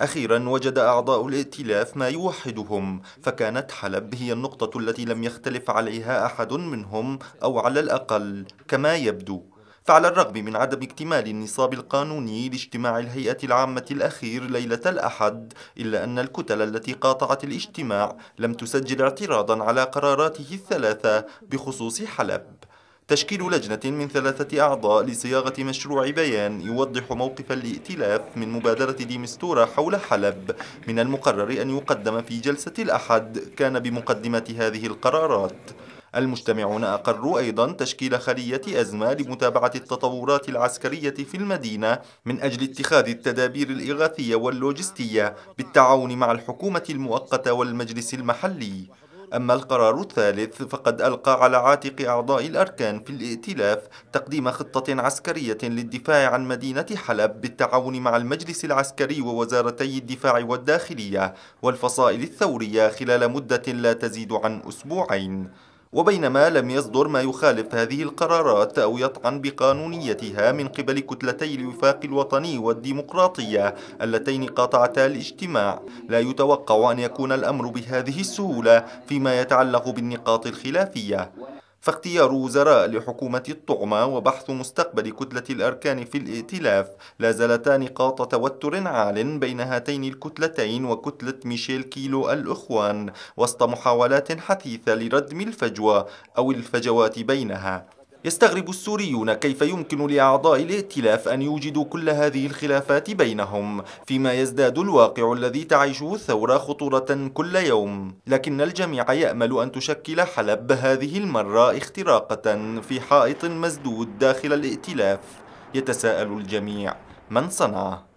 أخيرا وجد أعضاء الائتلاف ما يوحدهم فكانت حلب هي النقطة التي لم يختلف عليها أحد منهم أو على الأقل كما يبدو فعلى الرغم من عدم اكتمال النصاب القانوني لاجتماع الهيئة العامة الأخير ليلة الأحد إلا أن الكتل التي قاطعت الاجتماع لم تسجل اعتراضا على قراراته الثلاثة بخصوص حلب تشكيل لجنة من ثلاثة أعضاء لصياغة مشروع بيان يوضح موقف الائتلاف من مبادرة ديمستورا حول حلب من المقرر أن يقدم في جلسة الأحد كان بمقدمة هذه القرارات المجتمعون أقروا أيضا تشكيل خلية أزمة لمتابعة التطورات العسكرية في المدينة من أجل اتخاذ التدابير الإغاثية واللوجستية بالتعاون مع الحكومة المؤقتة والمجلس المحلي أما القرار الثالث فقد ألقى على عاتق أعضاء الأركان في الائتلاف تقديم خطة عسكرية للدفاع عن مدينة حلب بالتعاون مع المجلس العسكري ووزارتي الدفاع والداخلية والفصائل الثورية خلال مدة لا تزيد عن أسبوعين وبينما لم يصدر ما يخالف هذه القرارات أو يطعن بقانونيتها من قبل كتلتي الوفاق الوطني والديمقراطية اللتين قاطعتا الاجتماع لا يتوقع أن يكون الأمر بهذه السهولة فيما يتعلق بالنقاط الخلافية فاختيار وزراء لحكومة الطعمة وبحث مستقبل كتلة الأركان في الائتلاف لا زالتا نقاط توتر عال بين هاتين الكتلتين وكتلة ميشيل كيلو الإخوان وسط محاولات حثيثة لردم الفجوة أو الفجوات بينها يستغرب السوريون كيف يمكن لأعضاء الائتلاف أن يوجدوا كل هذه الخلافات بينهم فيما يزداد الواقع الذي تعيشه الثورة خطورة كل يوم لكن الجميع يأمل أن تشكل حلب هذه المرة اختراقة في حائط مسدود داخل الائتلاف يتساءل الجميع من صنعه